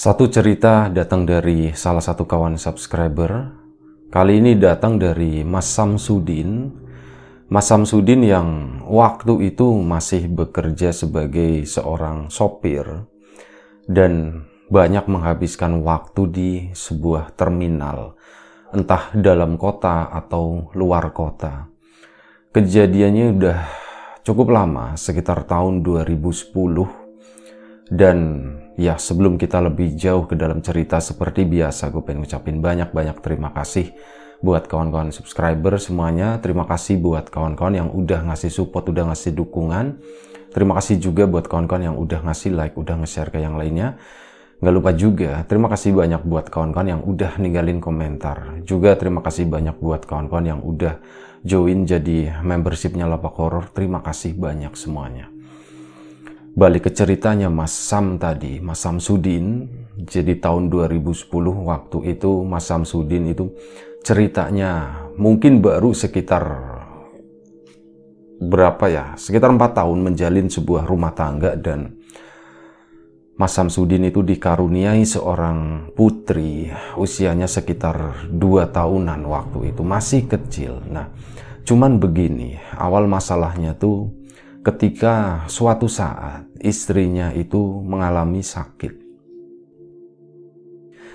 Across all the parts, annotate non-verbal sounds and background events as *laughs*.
Satu cerita datang dari salah satu kawan subscriber. Kali ini datang dari Mas Samsudin. Mas Samsudin yang waktu itu masih bekerja sebagai seorang sopir dan banyak menghabiskan waktu di sebuah terminal, entah dalam kota atau luar kota. Kejadiannya udah cukup lama, sekitar tahun 2010 dan Ya, sebelum kita lebih jauh ke dalam cerita seperti biasa, gue pengen ucapin banyak-banyak terima kasih buat kawan-kawan subscriber semuanya. Terima kasih buat kawan-kawan yang udah ngasih support, udah ngasih dukungan. Terima kasih juga buat kawan-kawan yang udah ngasih like, udah nge-share ke yang lainnya. Nggak lupa juga, terima kasih banyak buat kawan-kawan yang udah ninggalin komentar. Juga terima kasih banyak buat kawan-kawan yang udah join jadi membershipnya Lapak Horror. Terima kasih banyak semuanya balik ke ceritanya Mas Sam tadi, Mas Sam Sudin Jadi tahun 2010 waktu itu Mas Sam Sudin itu ceritanya mungkin baru sekitar berapa ya? Sekitar 4 tahun menjalin sebuah rumah tangga dan Mas Sam Sudin itu dikaruniai seorang putri usianya sekitar 2 tahunan waktu itu, masih kecil. Nah, cuman begini, awal masalahnya tuh ketika suatu saat istrinya itu mengalami sakit.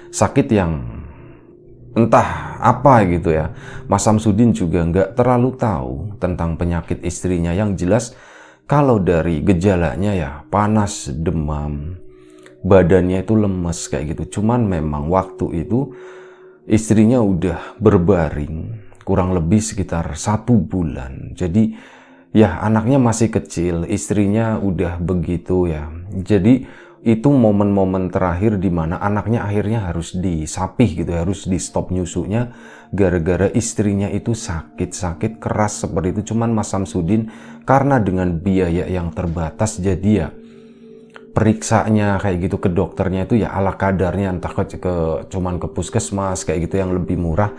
Sakit yang entah apa gitu ya. Mas Samsudin juga nggak terlalu tahu tentang penyakit istrinya yang jelas kalau dari gejalanya ya panas, demam, badannya itu lemes kayak gitu. Cuman memang waktu itu istrinya udah berbaring kurang lebih sekitar satu bulan. Jadi ya anaknya masih kecil, istrinya udah begitu ya. Jadi itu momen-momen terakhir di mana anaknya akhirnya harus disapih gitu, ya, harus di stop nyusunya gara-gara istrinya itu sakit-sakit keras seperti itu. Cuman Mas Samsudin karena dengan biaya yang terbatas jadi ya periksanya kayak gitu ke dokternya itu ya ala kadarnya entah ke, ke cuman ke puskesmas kayak gitu yang lebih murah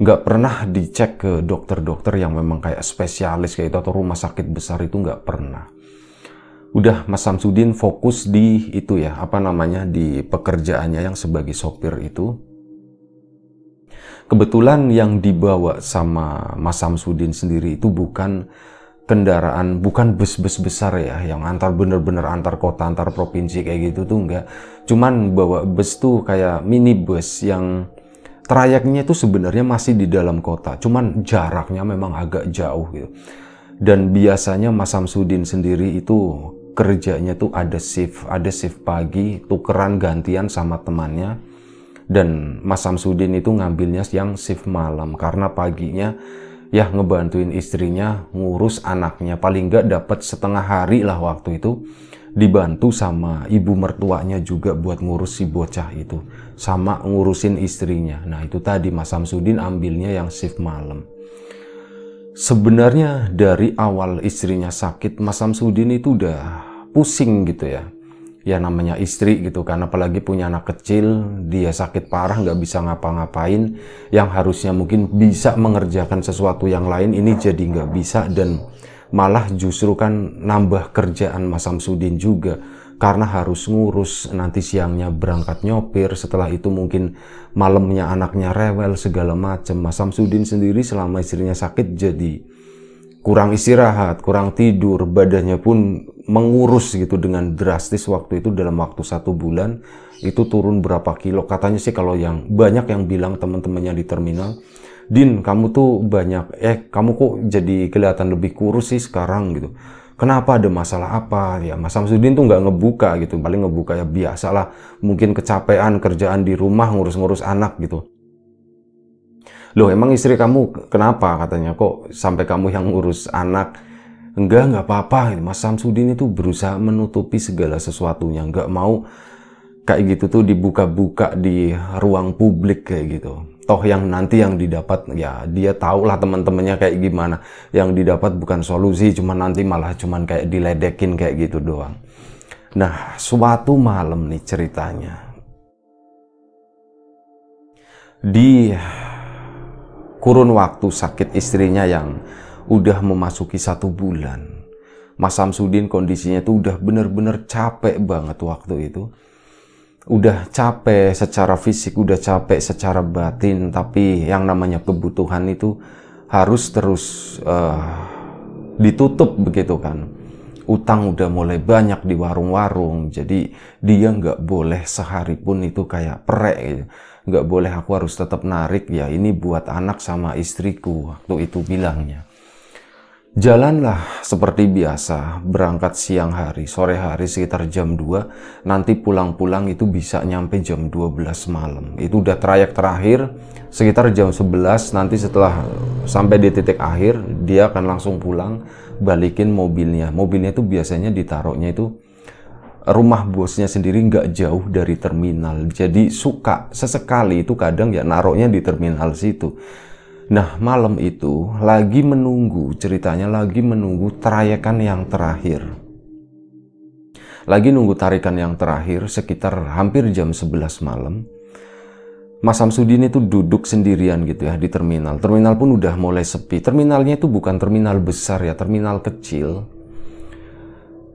nggak pernah dicek ke dokter-dokter yang memang kayak spesialis kayak itu atau rumah sakit besar itu nggak pernah. Udah Mas Samsudin fokus di itu ya, apa namanya, di pekerjaannya yang sebagai sopir itu. Kebetulan yang dibawa sama Mas Samsudin sendiri itu bukan kendaraan, bukan bus-bus besar ya, yang antar bener-bener antar kota, antar provinsi kayak gitu tuh enggak. Cuman bawa bus tuh kayak minibus yang trayeknya itu sebenarnya masih di dalam kota, cuman jaraknya memang agak jauh gitu. Dan biasanya Mas Samsudin sendiri itu kerjanya tuh ada shift, ada shift pagi, tukeran gantian sama temannya. Dan Mas Samsudin itu ngambilnya yang shift malam karena paginya ya ngebantuin istrinya ngurus anaknya paling nggak dapat setengah hari lah waktu itu dibantu sama ibu mertuanya juga buat ngurus si bocah itu sama ngurusin istrinya nah itu tadi Mas Samsudin ambilnya yang shift malam sebenarnya dari awal istrinya sakit Mas Samsudin itu udah pusing gitu ya ya namanya istri gitu kan apalagi punya anak kecil dia sakit parah nggak bisa ngapa-ngapain yang harusnya mungkin bisa mengerjakan sesuatu yang lain ini jadi nggak bisa dan malah justru kan nambah kerjaan Mas Samsudin juga karena harus ngurus nanti siangnya berangkat nyopir setelah itu mungkin malamnya anaknya rewel segala macam Mas Samsudin sendiri selama istrinya sakit jadi kurang istirahat kurang tidur badannya pun mengurus gitu dengan drastis waktu itu dalam waktu satu bulan itu turun berapa kilo katanya sih kalau yang banyak yang bilang teman-temannya di terminal Din kamu tuh banyak eh kamu kok jadi kelihatan lebih kurus sih sekarang gitu kenapa ada masalah apa ya Mas Samsudin tuh nggak ngebuka gitu paling ngebuka ya biasalah mungkin kecapean kerjaan di rumah ngurus-ngurus anak gitu loh emang istri kamu kenapa katanya kok sampai kamu yang ngurus anak enggak nggak apa-apa gitu. Mas Samsudin itu berusaha menutupi segala sesuatunya nggak mau kayak gitu tuh dibuka-buka di ruang publik kayak gitu toh yang nanti yang didapat ya dia tahu lah teman-temannya kayak gimana yang didapat bukan solusi cuman nanti malah cuman kayak diledekin kayak gitu doang nah suatu malam nih ceritanya di kurun waktu sakit istrinya yang udah memasuki satu bulan Mas Samsudin kondisinya tuh udah bener-bener capek banget waktu itu udah capek secara fisik, udah capek secara batin, tapi yang namanya kebutuhan itu harus terus uh, ditutup begitu kan. Utang udah mulai banyak di warung-warung, jadi dia nggak boleh sehari pun itu kayak perek Nggak boleh aku harus tetap narik ya, ini buat anak sama istriku waktu itu bilangnya. Jalanlah seperti biasa, berangkat siang hari, sore hari sekitar jam 2, nanti pulang-pulang itu bisa nyampe jam 12 malam. Itu udah trayek terakhir, sekitar jam 11, nanti setelah sampai di titik akhir, dia akan langsung pulang, balikin mobilnya. Mobilnya itu biasanya ditaruhnya itu rumah bosnya sendiri nggak jauh dari terminal. Jadi suka sesekali itu kadang ya naruhnya di terminal situ. Nah malam itu lagi menunggu ceritanya lagi menunggu terayakan yang terakhir. Lagi nunggu tarikan yang terakhir sekitar hampir jam 11 malam. Mas Samsudin itu duduk sendirian gitu ya di terminal. Terminal pun udah mulai sepi. Terminalnya itu bukan terminal besar ya, terminal kecil.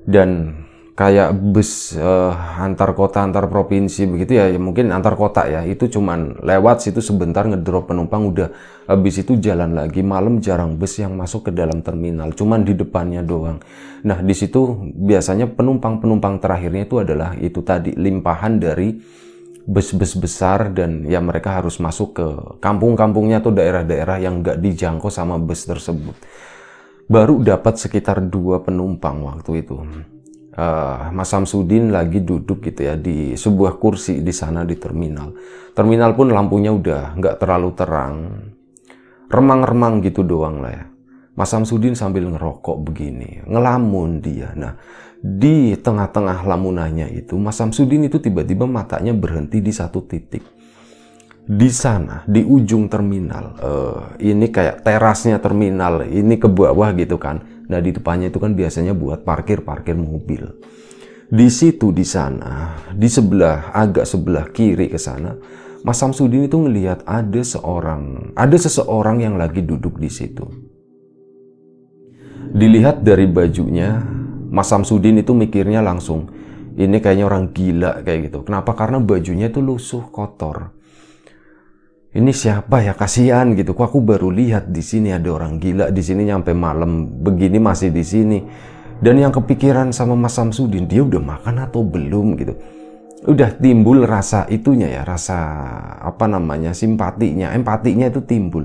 Dan kayak bus eh, antar kota antar provinsi begitu ya, ya, mungkin antar kota ya itu cuman lewat situ sebentar ngedrop penumpang udah habis itu jalan lagi malam jarang bus yang masuk ke dalam terminal cuman di depannya doang nah di situ biasanya penumpang penumpang terakhirnya itu adalah itu tadi limpahan dari bus-bus besar dan ya mereka harus masuk ke kampung-kampungnya atau daerah-daerah yang nggak dijangkau sama bus tersebut baru dapat sekitar dua penumpang waktu itu uh, Mas Samsudin lagi duduk gitu ya di sebuah kursi di sana di terminal. Terminal pun lampunya udah nggak terlalu terang, remang-remang gitu doang lah ya. Mas Samsudin sambil ngerokok begini, ngelamun dia. Nah, di tengah-tengah lamunannya itu, Mas Samsudin itu tiba-tiba matanya berhenti di satu titik. Di sana, di ujung terminal, uh, ini kayak terasnya terminal, ini ke bawah gitu kan Nah di depannya itu kan biasanya buat parkir-parkir mobil. Di situ di sana, di sebelah agak sebelah kiri ke sana, Mas Samsudin itu ngelihat ada seorang, ada seseorang yang lagi duduk di situ. Dilihat dari bajunya, Mas Samsudin itu mikirnya langsung, ini kayaknya orang gila kayak gitu. Kenapa? Karena bajunya itu lusuh kotor ini siapa ya kasihan gitu kok aku baru lihat di sini ada orang gila di sini nyampe malam begini masih di sini dan yang kepikiran sama Mas Samsudin dia udah makan atau belum gitu udah timbul rasa itunya ya rasa apa namanya simpatinya empatinya itu timbul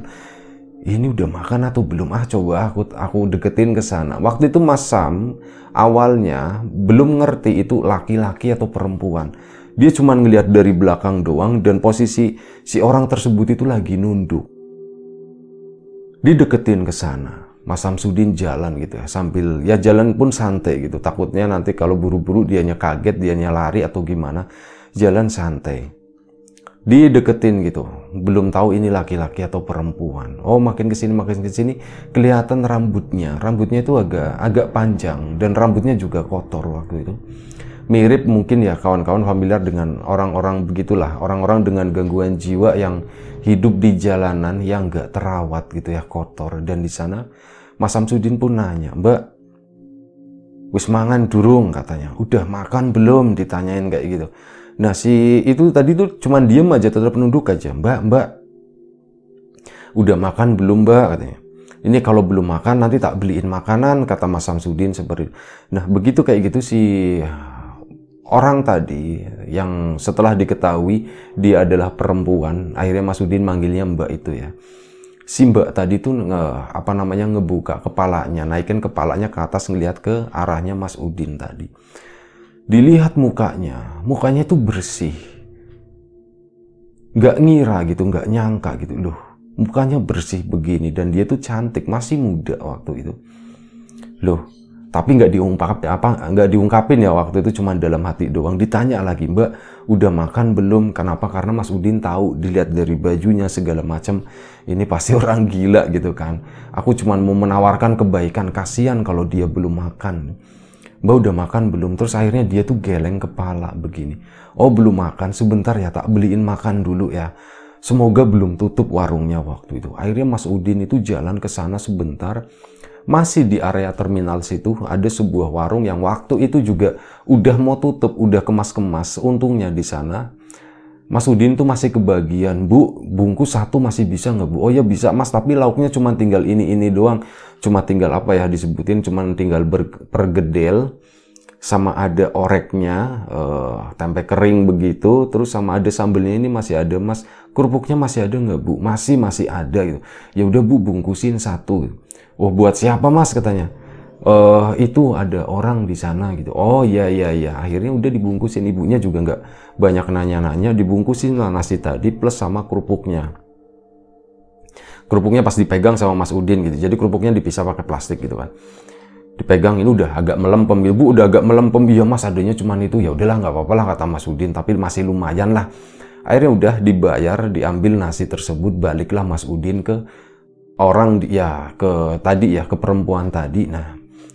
ini udah makan atau belum ah coba aku aku deketin ke sana waktu itu Mas Sam awalnya belum ngerti itu laki-laki atau perempuan dia cuma ngelihat dari belakang doang dan posisi si orang tersebut itu lagi nunduk. Dideketin ke sana. Mas Samsudin jalan gitu ya sambil ya jalan pun santai gitu takutnya nanti kalau buru-buru dianya kaget dianya lari atau gimana jalan santai dideketin gitu belum tahu ini laki-laki atau perempuan oh makin kesini makin kesini kelihatan rambutnya rambutnya itu agak agak panjang dan rambutnya juga kotor waktu itu mirip mungkin ya kawan-kawan familiar dengan orang-orang begitulah orang-orang dengan gangguan jiwa yang hidup di jalanan yang gak terawat gitu ya kotor dan di sana Mas Samsudin pun nanya Mbak wis mangan durung katanya udah makan belum ditanyain kayak gitu nah si itu tadi tuh cuman diem aja tetap penunduk aja Mbak Mbak udah makan belum Mbak katanya ini kalau belum makan nanti tak beliin makanan kata Mas Samsudin seperti itu. Nah begitu kayak gitu si orang tadi yang setelah diketahui dia adalah perempuan, akhirnya Mas Udin manggilnya Mbak itu ya. Si Mbak tadi tuh nge, apa namanya ngebuka kepalanya, naikin kepalanya ke atas ngelihat ke arahnya Mas Udin tadi. Dilihat mukanya, mukanya itu bersih. nggak ngira gitu, nggak nyangka gitu. Loh, mukanya bersih begini dan dia tuh cantik, masih muda waktu itu. Loh, tapi nggak diungkap apa nggak diungkapin ya waktu itu cuma dalam hati doang ditanya lagi mbak udah makan belum kenapa karena Mas Udin tahu dilihat dari bajunya segala macam ini pasti *laughs* orang gila gitu kan aku cuma mau menawarkan kebaikan kasihan kalau dia belum makan mbak udah makan belum terus akhirnya dia tuh geleng kepala begini oh belum makan sebentar ya tak beliin makan dulu ya Semoga belum tutup warungnya waktu itu. Akhirnya Mas Udin itu jalan ke sana sebentar, masih di area terminal situ ada sebuah warung yang waktu itu juga udah mau tutup, udah kemas-kemas. Untungnya di sana Mas Udin tuh masih kebagian, Bu, bungkus satu masih bisa nggak, Bu? Oh ya bisa, Mas, tapi lauknya cuma tinggal ini-ini doang. Cuma tinggal apa ya disebutin, cuma tinggal pergedel, sama ada oreknya, uh, tempe kering begitu, terus sama ada sambelnya ini masih ada, Mas. Kerupuknya masih ada nggak, Bu? Masih, masih ada gitu. Ya udah, Bu, bungkusin satu. Gitu. Oh buat siapa mas katanya? E, itu ada orang di sana gitu. Oh iya iya iya. Akhirnya udah dibungkusin ibunya juga nggak banyak nanya-nanya. Dibungkusin lah nasi tadi plus sama kerupuknya. Kerupuknya pas dipegang sama Mas Udin gitu. Jadi kerupuknya dipisah pakai plastik gitu kan dipegang ini udah agak melem gitu udah agak melempem iya mas adanya cuman itu ya udahlah nggak apa-apa lah kata Mas Udin tapi masih lumayan lah akhirnya udah dibayar diambil nasi tersebut baliklah Mas Udin ke orang ya ke tadi ya ke perempuan tadi nah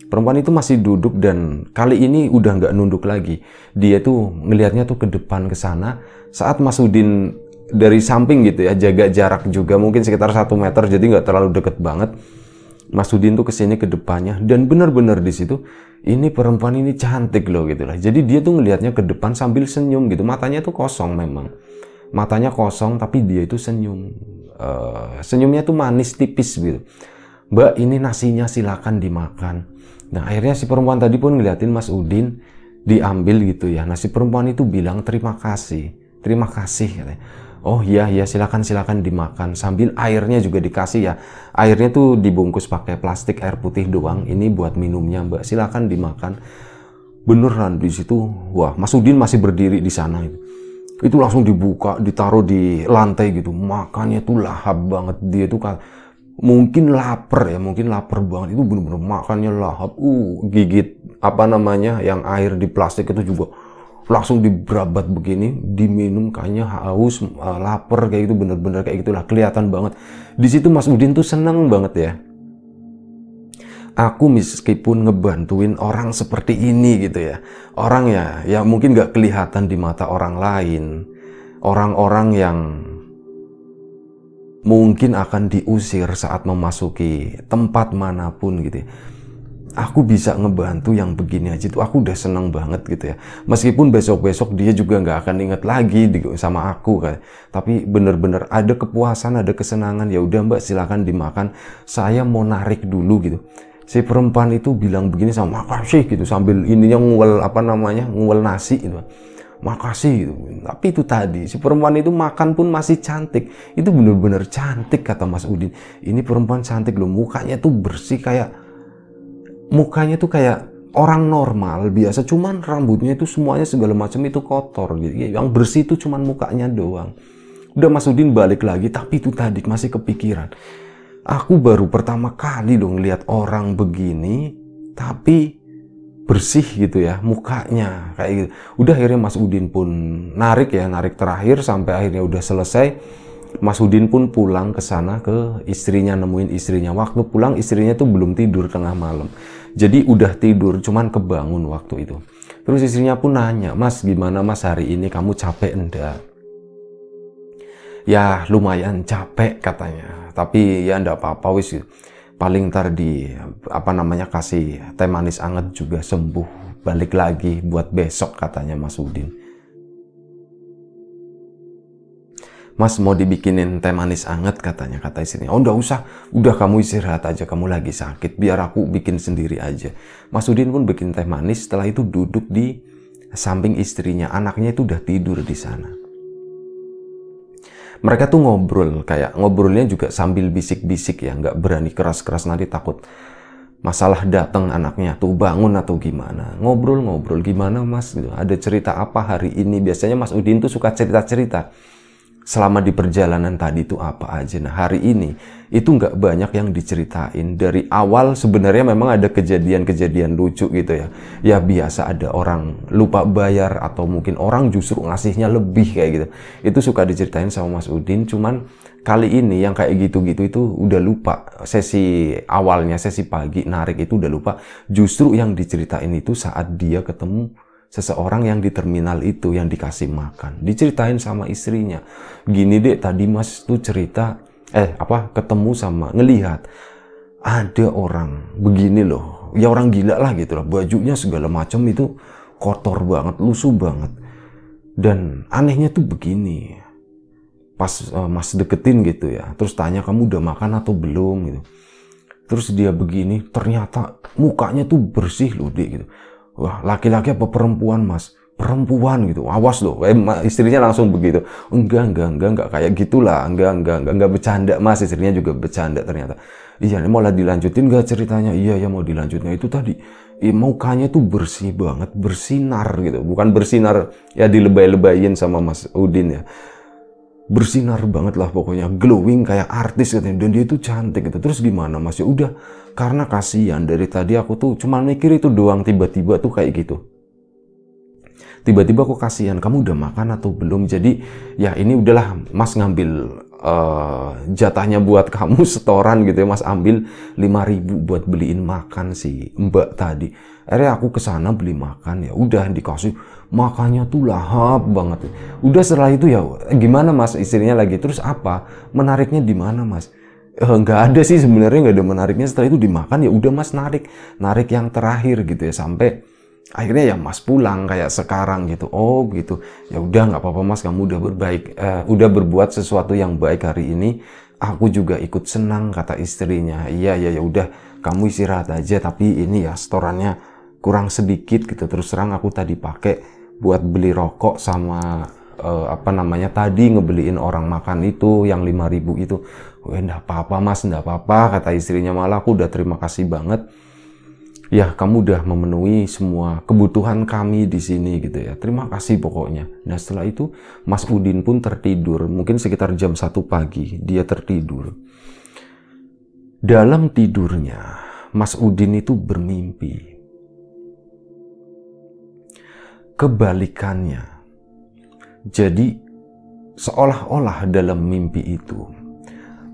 perempuan itu masih duduk dan kali ini udah nggak nunduk lagi dia tuh ngelihatnya tuh ke depan ke sana saat Udin dari samping gitu ya jaga jarak juga mungkin sekitar satu meter jadi nggak terlalu deket banget Mas Udin tuh kesini ke depannya dan benar-benar di situ ini perempuan ini cantik loh gitu lah jadi dia tuh ngelihatnya ke depan sambil senyum gitu matanya tuh kosong memang matanya kosong tapi dia itu senyum uh, senyumnya tuh manis tipis gitu mbak ini nasinya silakan dimakan nah akhirnya si perempuan tadi pun ngeliatin Mas Udin diambil gitu ya nah si perempuan itu bilang terima kasih terima kasih katanya. Oh iya iya silakan silakan dimakan sambil airnya juga dikasih ya. Airnya tuh dibungkus pakai plastik air putih doang. Ini buat minumnya Mbak. Silakan dimakan. Beneran di situ. Wah, Mas Udin masih berdiri di sana itu itu langsung dibuka ditaruh di lantai gitu makannya tuh lahap banget dia tuh kan mungkin lapar ya mungkin lapar banget itu bener-bener makannya lahap uh gigit apa namanya yang air di plastik itu juga langsung diberabat begini diminum kayaknya haus eh, lapar kayak gitu bener-bener kayak gitulah kelihatan banget di situ Mas Udin tuh seneng banget ya aku meskipun ngebantuin orang seperti ini gitu ya. Orang ya, ya mungkin nggak kelihatan di mata orang lain. Orang-orang yang mungkin akan diusir saat memasuki tempat manapun gitu ya. Aku bisa ngebantu yang begini aja tuh aku udah seneng banget gitu ya. Meskipun besok-besok dia juga nggak akan inget lagi sama aku kan. Tapi bener-bener ada kepuasan, ada kesenangan. Ya udah mbak silahkan dimakan. Saya mau narik dulu gitu si perempuan itu bilang begini sama makasih gitu sambil ininya nguel apa namanya nguel nasi gitu makasih gitu. tapi itu tadi si perempuan itu makan pun masih cantik itu bener-bener cantik kata Mas Udin ini perempuan cantik loh mukanya tuh bersih kayak mukanya tuh kayak orang normal biasa cuman rambutnya itu semuanya segala macam itu kotor gitu yang bersih itu cuman mukanya doang udah Mas Udin balik lagi tapi itu tadi masih kepikiran Aku baru pertama kali dong lihat orang begini, tapi bersih gitu ya mukanya kayak gitu. Udah akhirnya Mas Udin pun narik ya, narik terakhir sampai akhirnya udah selesai. Mas Udin pun pulang ke sana ke istrinya nemuin istrinya. Waktu pulang istrinya tuh belum tidur tengah malam. Jadi udah tidur cuman kebangun waktu itu. Terus istrinya pun nanya, "Mas, gimana Mas hari ini kamu capek enggak?" ya lumayan capek katanya tapi ya ndak apa-apa wis paling ntar di apa namanya kasih teh manis anget juga sembuh balik lagi buat besok katanya Mas Udin Mas mau dibikinin teh manis anget katanya kata istrinya. Oh ndak usah, udah kamu istirahat aja kamu lagi sakit. Biar aku bikin sendiri aja. Mas Udin pun bikin teh manis. Setelah itu duduk di samping istrinya. Anaknya itu udah tidur di sana mereka tuh ngobrol kayak ngobrolnya juga sambil bisik-bisik ya nggak berani keras-keras nanti takut masalah datang anaknya tuh bangun atau gimana ngobrol-ngobrol gimana mas gitu. ada cerita apa hari ini biasanya mas Udin tuh suka cerita-cerita selama di perjalanan tadi itu apa aja. Nah hari ini itu nggak banyak yang diceritain. Dari awal sebenarnya memang ada kejadian-kejadian lucu gitu ya. Ya biasa ada orang lupa bayar atau mungkin orang justru ngasihnya lebih kayak gitu. Itu suka diceritain sama Mas Udin. Cuman kali ini yang kayak gitu-gitu itu udah lupa sesi awalnya sesi pagi narik itu udah lupa justru yang diceritain itu saat dia ketemu seseorang yang di terminal itu yang dikasih makan. Diceritain sama istrinya. Gini dek, tadi mas tuh cerita, eh apa, ketemu sama, ngelihat. Ada orang begini loh, ya orang gila lah gitu lah. Bajunya segala macam itu kotor banget, lusuh banget. Dan anehnya tuh begini, pas uh, mas deketin gitu ya terus tanya kamu udah makan atau belum gitu terus dia begini ternyata mukanya tuh bersih loh dek gitu wah laki-laki apa perempuan mas perempuan gitu awas loh eh, istrinya langsung begitu enggak enggak enggak enggak kayak gitulah enggak enggak enggak enggak bercanda mas istrinya juga bercanda ternyata iya mau malah dilanjutin enggak ceritanya iya ya mau dilanjutnya itu tadi eh, mukanya tuh bersih banget bersinar gitu bukan bersinar ya dilebay-lebayin sama mas Udin ya bersinar banget lah pokoknya glowing kayak artis gitu dan dia itu cantik gitu terus gimana mas ya udah karena kasihan dari tadi aku tuh cuma mikir itu doang tiba-tiba tuh kayak gitu tiba-tiba aku kasihan kamu udah makan atau belum jadi ya ini udahlah mas ngambil uh, jatahnya buat kamu *laughs* setoran gitu ya mas ambil 5000 buat beliin makan si mbak tadi akhirnya aku kesana beli makan ya udah dikasih makannya tuh lahap banget udah setelah itu ya gimana mas istrinya lagi terus apa menariknya di mana mas eh, nggak ada sih sebenarnya nggak ada menariknya setelah itu dimakan ya udah mas narik narik yang terakhir gitu ya sampai akhirnya ya mas pulang kayak sekarang gitu oh gitu ya udah nggak apa-apa mas kamu udah berbaik uh, udah berbuat sesuatu yang baik hari ini aku juga ikut senang kata istrinya iya ya ya udah kamu istirahat aja tapi ini ya storannya kurang sedikit gitu terus terang aku tadi pakai buat beli rokok sama uh, apa namanya tadi ngebeliin orang makan itu yang 5000 itu gue enggak apa-apa mas enggak apa-apa kata istrinya malah aku udah terima kasih banget ya kamu udah memenuhi semua kebutuhan kami di sini gitu ya terima kasih pokoknya nah setelah itu Mas Udin pun tertidur mungkin sekitar jam 1 pagi dia tertidur dalam tidurnya Mas Udin itu bermimpi kebalikannya. Jadi seolah-olah dalam mimpi itu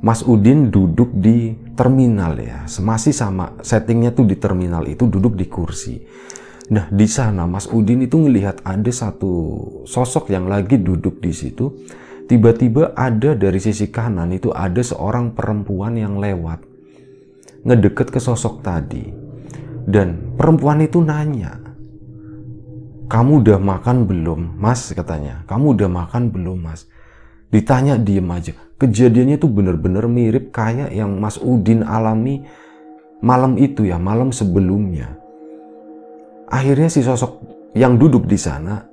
Mas Udin duduk di terminal ya, masih sama settingnya tuh di terminal itu duduk di kursi. Nah di sana Mas Udin itu melihat ada satu sosok yang lagi duduk di situ. Tiba-tiba ada dari sisi kanan itu ada seorang perempuan yang lewat ngedeket ke sosok tadi. Dan perempuan itu nanya, kamu udah makan belum mas katanya kamu udah makan belum mas ditanya diem aja kejadiannya itu bener-bener mirip kayak yang mas Udin alami malam itu ya malam sebelumnya akhirnya si sosok yang duduk di sana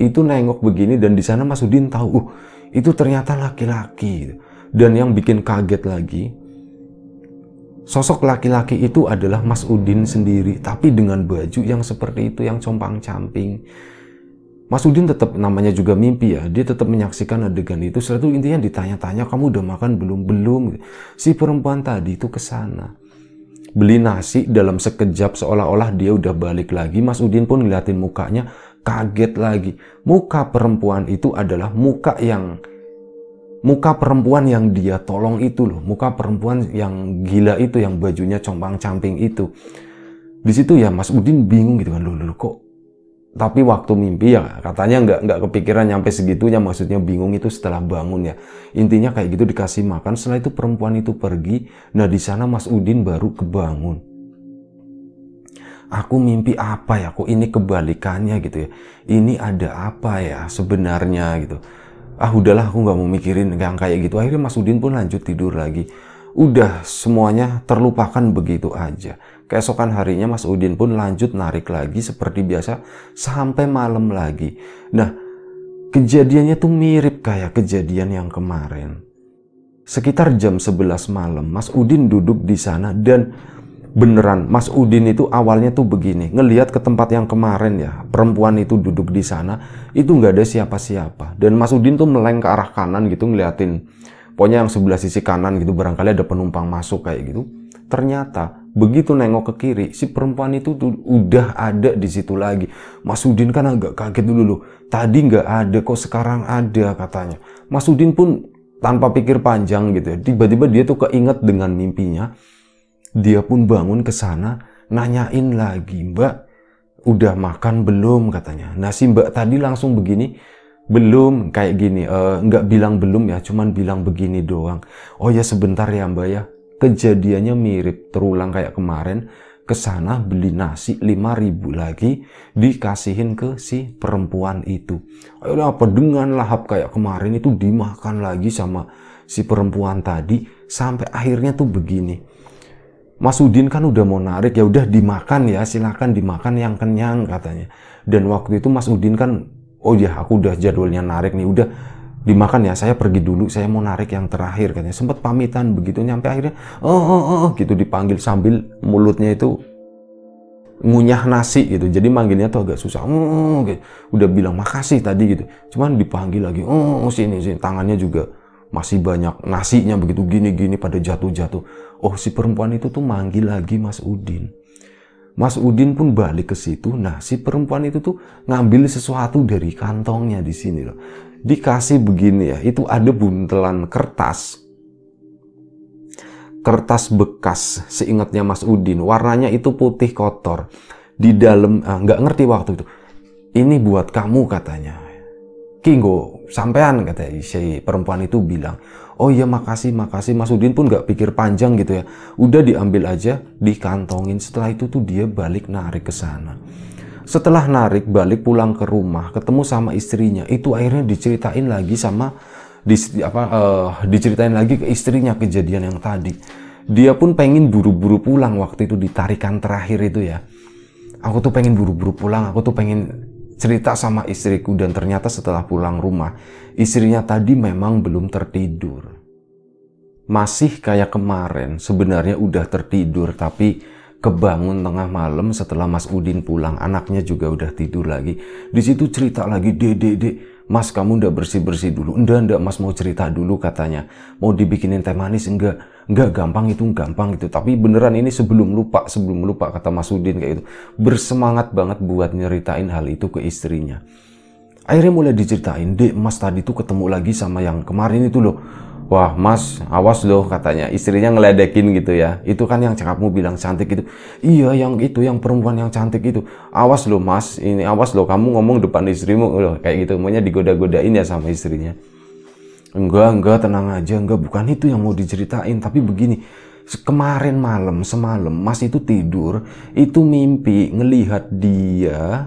itu nengok begini dan di sana Mas Udin tahu uh, itu ternyata laki-laki dan yang bikin kaget lagi Sosok laki-laki itu adalah Mas Udin sendiri, tapi dengan baju yang seperti itu, yang compang-camping. Mas Udin tetap namanya juga mimpi ya, dia tetap menyaksikan adegan itu. Setelah itu intinya ditanya-tanya, kamu udah makan belum? Belum. Si perempuan tadi itu kesana, Beli nasi dalam sekejap seolah-olah dia udah balik lagi. Mas Udin pun ngeliatin mukanya, kaget lagi. Muka perempuan itu adalah muka yang muka perempuan yang dia tolong itu loh, muka perempuan yang gila itu, yang bajunya compang-camping itu. Di situ ya Mas Udin bingung gitu kan, dulu kok. Tapi waktu mimpi ya katanya nggak nggak kepikiran nyampe segitunya, maksudnya bingung itu setelah bangun ya. Intinya kayak gitu dikasih makan, setelah itu perempuan itu pergi. Nah di sana Mas Udin baru kebangun. Aku mimpi apa ya? Kok ini kebalikannya gitu ya? Ini ada apa ya sebenarnya gitu? ah udahlah aku nggak mau mikirin yang kayak gitu akhirnya Mas Udin pun lanjut tidur lagi udah semuanya terlupakan begitu aja keesokan harinya Mas Udin pun lanjut narik lagi seperti biasa sampai malam lagi nah kejadiannya tuh mirip kayak kejadian yang kemarin sekitar jam 11 malam Mas Udin duduk di sana dan beneran Mas Udin itu awalnya tuh begini ngelihat ke tempat yang kemarin ya perempuan itu duduk di sana itu nggak ada siapa-siapa dan Mas Udin tuh meleng ke arah kanan gitu ngeliatin pokoknya yang sebelah sisi kanan gitu barangkali ada penumpang masuk kayak gitu ternyata begitu nengok ke kiri si perempuan itu tuh udah ada di situ lagi Mas Udin kan agak kaget dulu loh tadi nggak ada kok sekarang ada katanya Mas Udin pun tanpa pikir panjang gitu ya tiba-tiba dia tuh keinget dengan mimpinya dia pun bangun ke sana, nanyain lagi, Mbak, udah makan belum katanya. Nah si Mbak tadi langsung begini, belum kayak gini, uh, bilang belum ya, cuman bilang begini doang. Oh ya sebentar ya Mbak ya, kejadiannya mirip terulang kayak kemarin. ke sana beli nasi 5000 lagi dikasihin ke si perempuan itu. Ayolah apa dengan lahap kayak kemarin itu dimakan lagi sama si perempuan tadi sampai akhirnya tuh begini. Mas Udin kan udah mau narik ya udah dimakan ya silahkan dimakan yang kenyang katanya dan waktu itu Mas Udin kan oh ya aku udah jadwalnya narik nih udah dimakan ya saya pergi dulu saya mau narik yang terakhir katanya sempat pamitan begitu nyampe akhirnya oh, oh, oh gitu dipanggil sambil mulutnya itu ngunyah nasi gitu jadi manggilnya tuh agak susah oh, oh, oh gitu. udah bilang makasih tadi gitu cuman dipanggil lagi oh, oh sini sini tangannya juga masih banyak nasinya begitu gini gini pada jatuh jatuh oh si perempuan itu tuh manggil lagi Mas Udin. Mas Udin pun balik ke situ. Nah, si perempuan itu tuh ngambil sesuatu dari kantongnya di sini loh. Dikasih begini ya, itu ada buntelan kertas. Kertas bekas seingatnya Mas Udin. Warnanya itu putih kotor. Di dalam ah, nggak ah, ngerti waktu itu. Ini buat kamu katanya. Kinggo, sampean katanya si perempuan itu bilang oh iya makasih makasih Mas Udin pun nggak pikir panjang gitu ya udah diambil aja dikantongin setelah itu tuh dia balik narik ke sana setelah narik balik pulang ke rumah ketemu sama istrinya itu akhirnya diceritain lagi sama di, apa uh, diceritain lagi ke istrinya kejadian yang tadi dia pun pengen buru-buru pulang waktu itu ditarikan terakhir itu ya aku tuh pengen buru-buru pulang aku tuh pengen cerita sama istriku dan ternyata setelah pulang rumah istrinya tadi memang belum tertidur masih kayak kemarin sebenarnya udah tertidur tapi kebangun tengah malam setelah Mas Udin pulang anaknya juga udah tidur lagi di situ cerita lagi dede dede Mas kamu ndak bersih bersih dulu ndak ndak Mas mau cerita dulu katanya mau dibikinin teh manis enggak enggak gampang itu gampang gitu tapi beneran ini sebelum lupa sebelum lupa kata Mas Udin kayak itu bersemangat banget buat nyeritain hal itu ke istrinya akhirnya mulai diceritain dek Mas tadi tuh ketemu lagi sama yang kemarin itu loh wah mas awas loh katanya istrinya ngeledekin gitu ya itu kan yang cakapmu bilang cantik itu. iya yang itu yang perempuan yang cantik itu awas loh mas ini awas loh kamu ngomong depan istrimu loh kayak gitu maunya digoda-godain ya sama istrinya enggak enggak tenang aja enggak bukan itu yang mau diceritain tapi begini kemarin malam semalam mas itu tidur itu mimpi ngelihat dia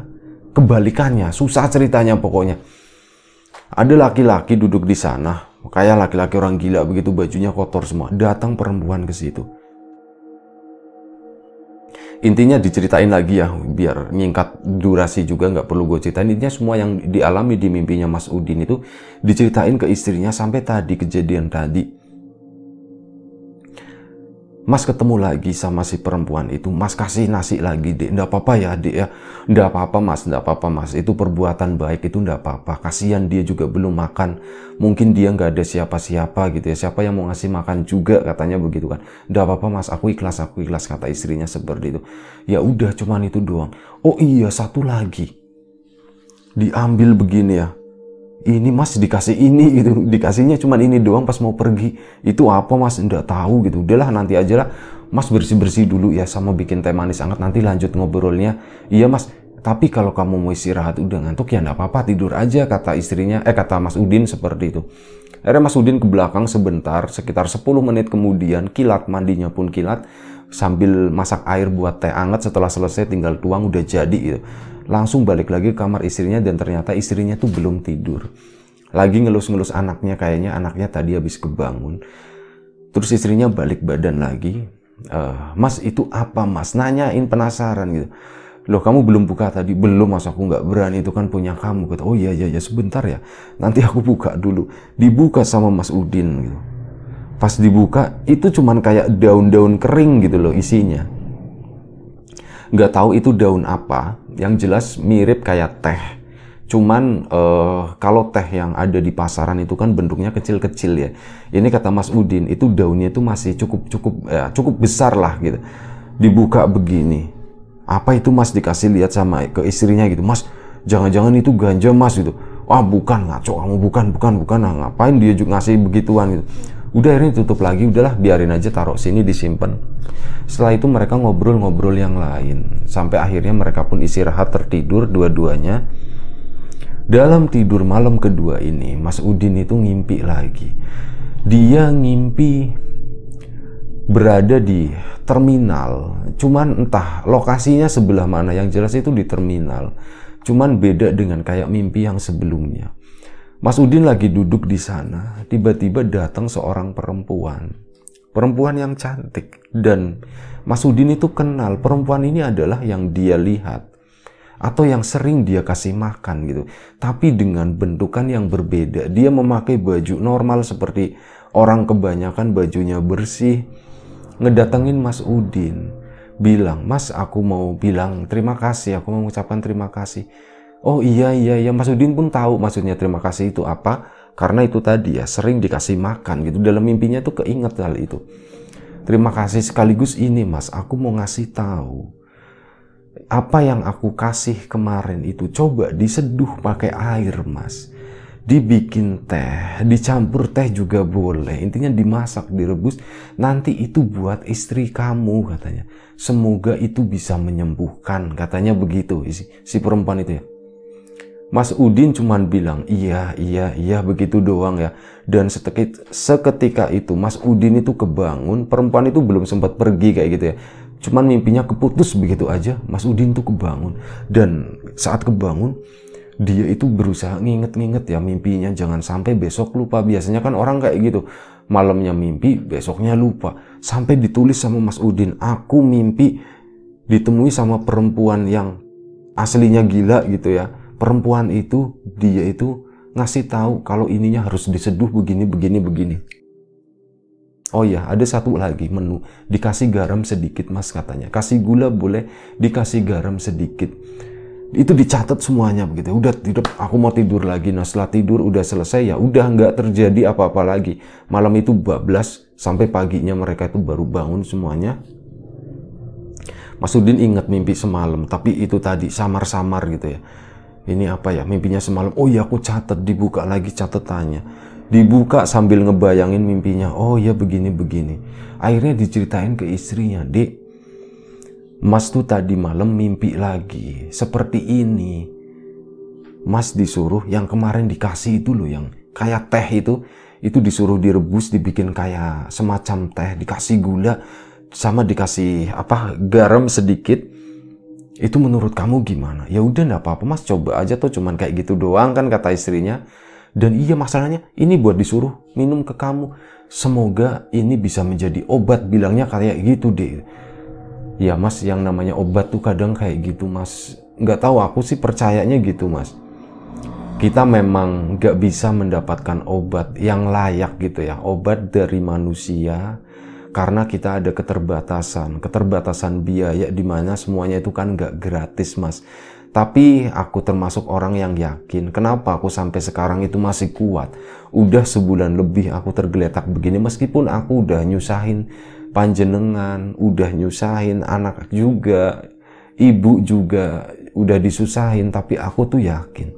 kebalikannya susah ceritanya pokoknya ada laki-laki duduk di sana kayak laki-laki orang gila begitu bajunya kotor semua datang perempuan ke situ intinya diceritain lagi ya biar nyingkat durasi juga nggak perlu gue ceritain intinya semua yang dialami di mimpinya Mas Udin itu diceritain ke istrinya sampai tadi kejadian tadi Mas ketemu lagi sama si perempuan itu, Mas kasih nasi lagi, Dek. Ndak apa-apa ya, Dek ya. Ndak apa-apa, Mas. Ndak apa-apa, Mas. Itu perbuatan baik itu ndak apa-apa. Kasihan dia juga belum makan. Mungkin dia nggak ada siapa-siapa gitu ya. Siapa yang mau ngasih makan juga katanya begitu kan. Ndak apa-apa, Mas. Aku ikhlas, aku ikhlas kata istrinya seperti itu. Ya udah cuman itu doang. Oh iya, satu lagi. Diambil begini ya ini mas dikasih ini gitu dikasihnya cuman ini doang pas mau pergi itu apa mas enggak tahu gitu udahlah nanti aja lah mas bersih bersih dulu ya sama bikin teh manis hangat nanti lanjut ngobrolnya iya mas tapi kalau kamu mau istirahat udah ngantuk ya ndak apa-apa tidur aja kata istrinya eh kata Mas Udin seperti itu akhirnya Mas Udin ke belakang sebentar sekitar 10 menit kemudian kilat mandinya pun kilat sambil masak air buat teh anget setelah selesai tinggal tuang udah jadi gitu langsung balik lagi ke kamar istrinya dan ternyata istrinya tuh belum tidur. Lagi ngelus-ngelus anaknya kayaknya anaknya tadi habis kebangun. Terus istrinya balik badan lagi. Uh, mas itu apa mas? Nanyain penasaran gitu. Loh kamu belum buka tadi? Belum mas aku nggak berani itu kan punya kamu. Kata, oh iya iya ya sebentar ya. Nanti aku buka dulu. Dibuka sama Mas Udin gitu. Pas dibuka itu cuman kayak daun-daun kering gitu loh isinya. Nggak tahu itu daun apa yang jelas mirip kayak teh. Cuman uh, kalau teh yang ada di pasaran itu kan bentuknya kecil-kecil ya. Ini kata Mas Udin itu daunnya itu masih cukup cukup ya, cukup besar lah gitu. Dibuka begini. Apa itu Mas dikasih lihat sama ke istrinya gitu. Mas, jangan-jangan itu ganja Mas gitu. Wah bukan ngaco kamu bukan bukan bukan nah, ngapain dia juga ngasih begituan gitu. Udah akhirnya tutup lagi udahlah biarin aja taruh sini disimpan setelah itu mereka ngobrol-ngobrol yang lain sampai akhirnya mereka pun istirahat tertidur dua-duanya. Dalam tidur malam kedua ini, Mas Udin itu ngimpi lagi. Dia ngimpi berada di terminal, cuman entah lokasinya sebelah mana yang jelas itu di terminal, cuman beda dengan kayak mimpi yang sebelumnya. Mas Udin lagi duduk di sana, tiba-tiba datang seorang perempuan perempuan yang cantik dan Mas Udin itu kenal perempuan ini adalah yang dia lihat atau yang sering dia kasih makan gitu. Tapi dengan bentukan yang berbeda, dia memakai baju normal seperti orang kebanyakan bajunya bersih. Ngedatengin Mas Udin, bilang, "Mas, aku mau bilang terima kasih, aku mau mengucapkan terima kasih." Oh iya iya iya Mas Udin pun tahu maksudnya terima kasih itu apa karena itu tadi ya sering dikasih makan gitu dalam mimpinya tuh keinget hal itu terima kasih sekaligus ini mas aku mau ngasih tahu apa yang aku kasih kemarin itu coba diseduh pakai air mas dibikin teh dicampur teh juga boleh intinya dimasak direbus nanti itu buat istri kamu katanya semoga itu bisa menyembuhkan katanya begitu si, si perempuan itu ya Mas Udin cuman bilang, iya, iya, iya, begitu doang ya. Dan seketika itu, Mas Udin itu kebangun, perempuan itu belum sempat pergi kayak gitu ya. Cuman mimpinya keputus begitu aja, Mas Udin tuh kebangun. Dan saat kebangun, dia itu berusaha nginget-nginget ya mimpinya, jangan sampai besok lupa. Biasanya kan orang kayak gitu, malamnya mimpi, besoknya lupa. Sampai ditulis sama Mas Udin, aku mimpi ditemui sama perempuan yang aslinya gila gitu ya perempuan itu dia itu ngasih tahu kalau ininya harus diseduh begini begini begini. Oh iya, ada satu lagi menu. Dikasih garam sedikit mas katanya. Kasih gula boleh, dikasih garam sedikit. Itu dicatat semuanya begitu. Udah tidur, aku mau tidur lagi. Nah setelah tidur udah selesai ya udah nggak terjadi apa-apa lagi. Malam itu bablas sampai paginya mereka itu baru bangun semuanya. Mas Udin ingat mimpi semalam, tapi itu tadi samar-samar gitu ya ini apa ya mimpinya semalam oh iya aku catat dibuka lagi catatannya dibuka sambil ngebayangin mimpinya oh iya begini begini akhirnya diceritain ke istrinya dek mas tuh tadi malam mimpi lagi seperti ini mas disuruh yang kemarin dikasih itu loh yang kayak teh itu itu disuruh direbus dibikin kayak semacam teh dikasih gula sama dikasih apa garam sedikit itu menurut kamu gimana? Ya udah nggak apa-apa mas, coba aja tuh cuman kayak gitu doang kan kata istrinya. Dan iya masalahnya ini buat disuruh minum ke kamu. Semoga ini bisa menjadi obat bilangnya kayak gitu deh. Ya mas yang namanya obat tuh kadang kayak gitu mas. Nggak tahu aku sih percayanya gitu mas. Kita memang nggak bisa mendapatkan obat yang layak gitu ya. Obat dari manusia karena kita ada keterbatasan, keterbatasan biaya di mana semuanya itu kan nggak gratis mas. Tapi aku termasuk orang yang yakin kenapa aku sampai sekarang itu masih kuat. Udah sebulan lebih aku tergeletak begini meskipun aku udah nyusahin panjenengan, udah nyusahin anak juga, ibu juga udah disusahin tapi aku tuh yakin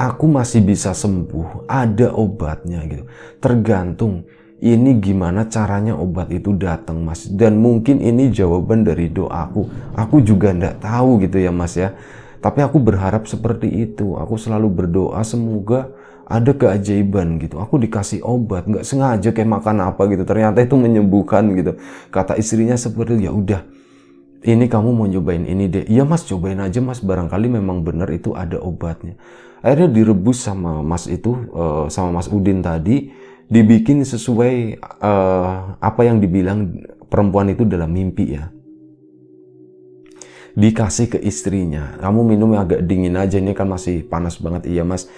aku masih bisa sembuh, ada obatnya gitu. Tergantung ini gimana caranya obat itu datang mas dan mungkin ini jawaban dari doaku aku juga ndak tahu gitu ya mas ya tapi aku berharap seperti itu aku selalu berdoa semoga ada keajaiban gitu aku dikasih obat nggak sengaja kayak makan apa gitu ternyata itu menyembuhkan gitu kata istrinya seperti ya udah ini kamu mau nyobain ini deh iya mas cobain aja mas barangkali memang benar itu ada obatnya akhirnya direbus sama mas itu eh, sama mas Udin tadi dibikin sesuai uh, apa yang dibilang perempuan itu dalam mimpi ya dikasih ke istrinya kamu minum yang agak dingin aja ini kan masih panas banget iya mas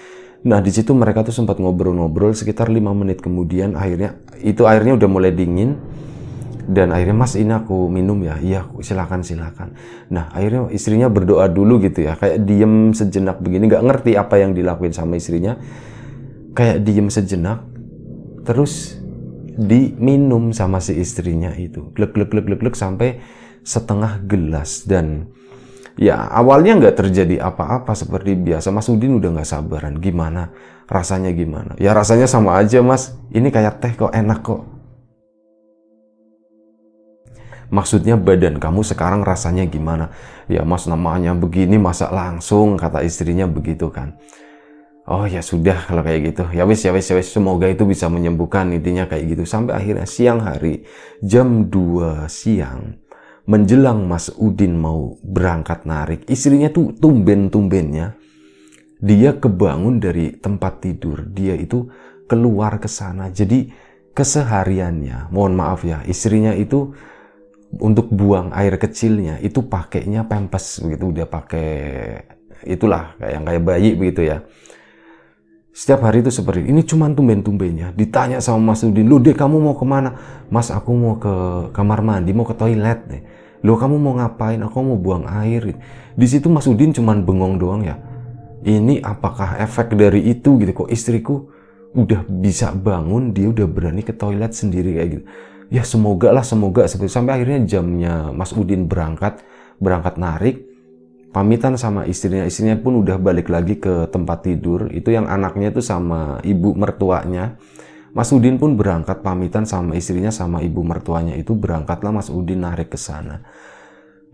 nah di situ mereka tuh sempat ngobrol-ngobrol sekitar lima menit kemudian akhirnya itu airnya udah mulai dingin dan akhirnya mas ini aku minum ya iya silakan silakan nah akhirnya istrinya berdoa dulu gitu ya kayak diem sejenak begini nggak ngerti apa yang dilakuin sama istrinya kayak diem sejenak terus diminum sama si istrinya itu glek glek glek glek glek sampai setengah gelas dan ya awalnya nggak terjadi apa-apa seperti biasa Mas Udin udah nggak sabaran gimana rasanya gimana ya rasanya sama aja Mas ini kayak teh kok enak kok maksudnya badan kamu sekarang rasanya gimana ya Mas namanya begini masa langsung kata istrinya begitu kan oh ya sudah kalau kayak gitu ya wis ya wis ya wis semoga itu bisa menyembuhkan intinya kayak gitu sampai akhirnya siang hari jam 2 siang menjelang Mas Udin mau berangkat narik istrinya tuh tumben-tumbennya dia kebangun dari tempat tidur dia itu keluar ke sana jadi kesehariannya mohon maaf ya istrinya itu untuk buang air kecilnya itu pakainya pempes begitu dia pakai itulah kayak yang kayak bayi begitu ya setiap hari itu seperti ini. Ini cuma tumben-tumbennya. Ditanya sama Mas Nudin, lu deh kamu mau kemana? Mas aku mau ke kamar mandi, mau ke toilet deh. Lo kamu mau ngapain? Aku mau buang air. Di situ Mas Udin cuman bengong doang ya. Ini apakah efek dari itu gitu? Kok istriku udah bisa bangun, dia udah berani ke toilet sendiri kayak gitu. Ya semoga lah, semoga sampai akhirnya jamnya Mas Udin berangkat, berangkat narik pamitan sama istrinya istrinya pun udah balik lagi ke tempat tidur itu yang anaknya itu sama ibu mertuanya Mas Udin pun berangkat pamitan sama istrinya sama ibu mertuanya itu berangkatlah Mas Udin narik ke sana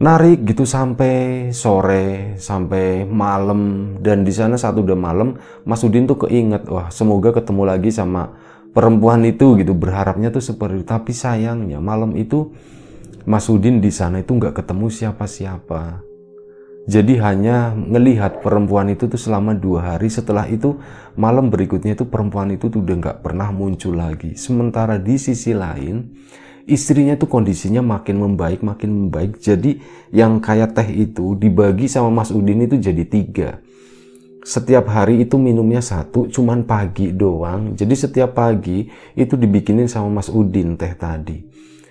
narik gitu sampai sore sampai malam dan di sana satu udah malam Mas Udin tuh keinget wah semoga ketemu lagi sama perempuan itu gitu berharapnya tuh seperti tapi sayangnya malam itu Mas Udin di sana itu nggak ketemu siapa-siapa jadi hanya ngelihat perempuan itu tuh selama dua hari. Setelah itu malam berikutnya itu perempuan itu tuh udah nggak pernah muncul lagi. Sementara di sisi lain istrinya tuh kondisinya makin membaik, makin membaik. Jadi yang kayak teh itu dibagi sama Mas Udin itu jadi tiga. Setiap hari itu minumnya satu, cuman pagi doang. Jadi setiap pagi itu dibikinin sama Mas Udin teh tadi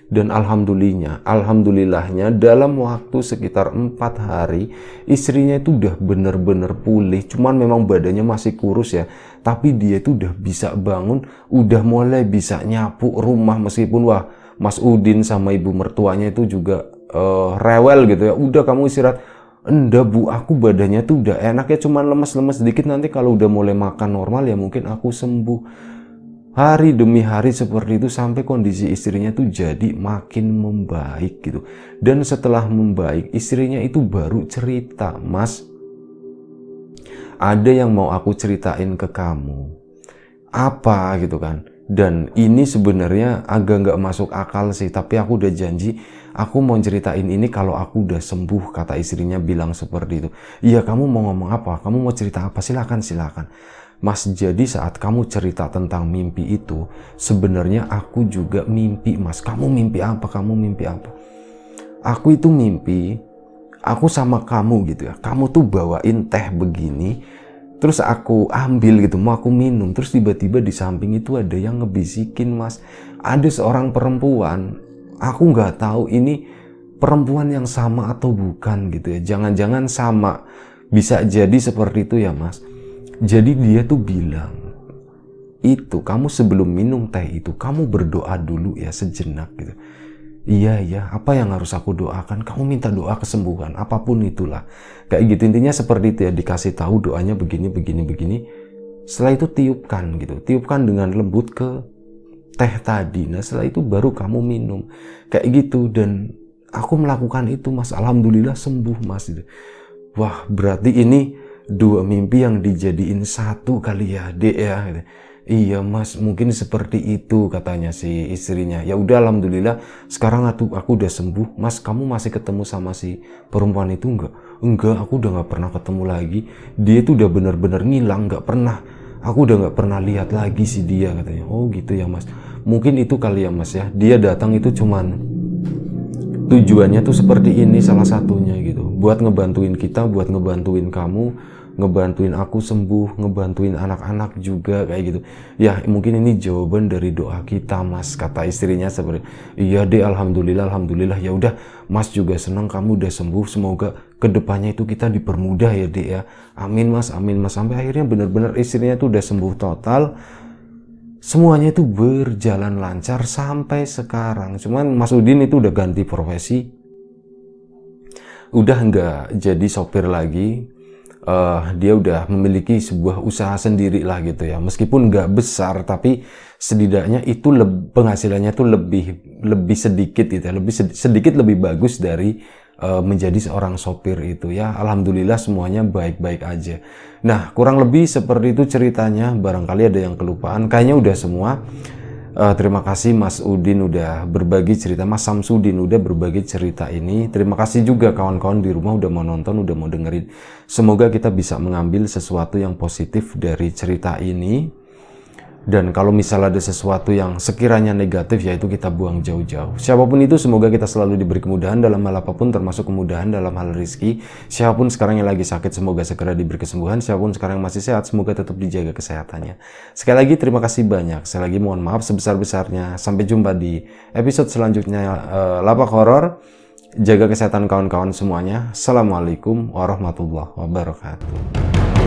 dan alhamdulillahnya, alhamdulillahnya dalam waktu sekitar empat hari istrinya itu udah bener-bener pulih. Cuman memang badannya masih kurus ya. Tapi dia itu udah bisa bangun, udah mulai bisa nyapu rumah meskipun wah Mas Udin sama ibu mertuanya itu juga uh, rewel gitu ya. Udah kamu istirahat. Enda bu aku badannya tuh udah enak ya cuman lemes-lemes sedikit nanti kalau udah mulai makan normal ya mungkin aku sembuh hari demi hari seperti itu sampai kondisi istrinya tuh jadi makin membaik gitu. Dan setelah membaik, istrinya itu baru cerita, "Mas, ada yang mau aku ceritain ke kamu." Apa gitu kan? Dan ini sebenarnya agak nggak masuk akal sih, tapi aku udah janji aku mau ceritain ini kalau aku udah sembuh kata istrinya bilang seperti itu iya kamu mau ngomong apa kamu mau cerita apa silakan silakan Mas jadi saat kamu cerita tentang mimpi itu, sebenarnya aku juga mimpi Mas. Kamu mimpi apa? Kamu mimpi apa? Aku itu mimpi, aku sama kamu gitu ya. Kamu tuh bawain teh begini, terus aku ambil gitu, mau aku minum. Terus tiba-tiba di samping itu ada yang ngebisikin Mas. Ada seorang perempuan, aku nggak tahu ini perempuan yang sama atau bukan gitu ya. Jangan-jangan sama. Bisa jadi seperti itu ya, Mas. Jadi dia tuh bilang, itu kamu sebelum minum teh itu kamu berdoa dulu ya sejenak gitu. Iya iya, apa yang harus aku doakan? Kamu minta doa kesembuhan, apapun itulah. Kayak gitu intinya seperti itu ya dikasih tahu doanya begini begini begini. Setelah itu tiupkan gitu, tiupkan dengan lembut ke teh tadi. Nah setelah itu baru kamu minum kayak gitu dan aku melakukan itu mas, alhamdulillah sembuh mas. Gitu. Wah berarti ini dua mimpi yang dijadiin satu kali ya dek ya gitu. iya mas mungkin seperti itu katanya si istrinya ya udah alhamdulillah sekarang aku, aku udah sembuh mas kamu masih ketemu sama si perempuan itu enggak enggak aku udah nggak pernah ketemu lagi dia itu udah bener-bener ngilang nggak pernah aku udah nggak pernah lihat lagi si dia katanya oh gitu ya mas mungkin itu kali ya mas ya dia datang itu cuman tujuannya tuh seperti ini salah satunya gitu buat ngebantuin kita buat ngebantuin kamu ngebantuin aku sembuh, ngebantuin anak-anak juga kayak gitu. Ya mungkin ini jawaban dari doa kita mas, kata istrinya seperti iya deh alhamdulillah alhamdulillah ya udah mas juga seneng kamu udah sembuh semoga kedepannya itu kita dipermudah ya deh ya. Amin mas, amin mas sampai akhirnya benar-benar istrinya itu udah sembuh total. Semuanya itu berjalan lancar sampai sekarang. Cuman Mas Udin itu udah ganti profesi. Udah nggak jadi sopir lagi, uh, dia udah memiliki sebuah usaha sendiri lah gitu ya meskipun nggak besar tapi setidaknya itu penghasilannya tuh lebih lebih sedikit gitu ya lebih sed sedikit lebih bagus dari uh, menjadi seorang sopir itu ya alhamdulillah semuanya baik-baik aja nah kurang lebih seperti itu ceritanya barangkali ada yang kelupaan kayaknya udah semua Uh, terima kasih Mas Udin udah berbagi cerita, Mas Samsudin udah berbagi cerita ini. Terima kasih juga kawan-kawan di rumah udah mau nonton, udah mau dengerin. Semoga kita bisa mengambil sesuatu yang positif dari cerita ini dan kalau misalnya ada sesuatu yang sekiranya negatif, yaitu kita buang jauh-jauh. Siapapun itu, semoga kita selalu diberi kemudahan dalam hal apapun, termasuk kemudahan dalam hal rizki. Siapapun sekarang yang lagi sakit, semoga segera diberi kesembuhan. Siapapun sekarang yang masih sehat, semoga tetap dijaga kesehatannya. Sekali lagi, terima kasih banyak. Sekali lagi, mohon maaf sebesar-besarnya. Sampai jumpa di episode selanjutnya uh, Lapak Horor. Jaga kesehatan kawan-kawan semuanya. Assalamualaikum warahmatullahi wabarakatuh.